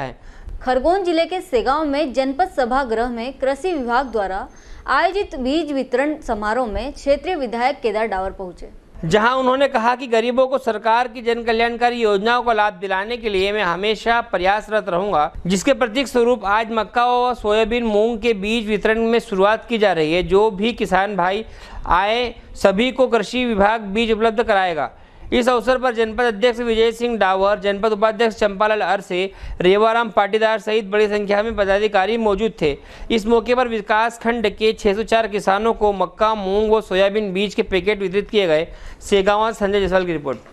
है खरगोन जिले के सेगांव में जनपद सभागृह में कृषि विभाग द्वारा आयोजित बीज वितरण समारोह में क्षेत्रीय विधायक केदार डावर पहुंचे जहां उन्होंने कहा कि गरीबों को सरकार की जन कल्याणकारी योजनाओं का लाभ दिलाने के लिए मैं हमेशा प्रयासरत रहूंगा जिसके प्रतीक स्वरूप आज मक्का और सोयाबीन मूंग के बीज वितरण में शुरुआत की जा रही है जो भी किसान भाई आए सभी को कृषि विभाग बीज उपलब्ध कराएगा इस अवसर पर जनपद अध्यक्ष विजय सिंह डावर जनपद उपाध्यक्ष चंपालाल अरसे रेवाराम पाटीदार सहित बड़ी संख्या में पदाधिकारी मौजूद थे इस मौके पर विकास खंड के 604 किसानों को मक्का मूंग व सोयाबीन बीज के पैकेट वितरित किए गए सेगावा संजय जयसवाल की रिपोर्ट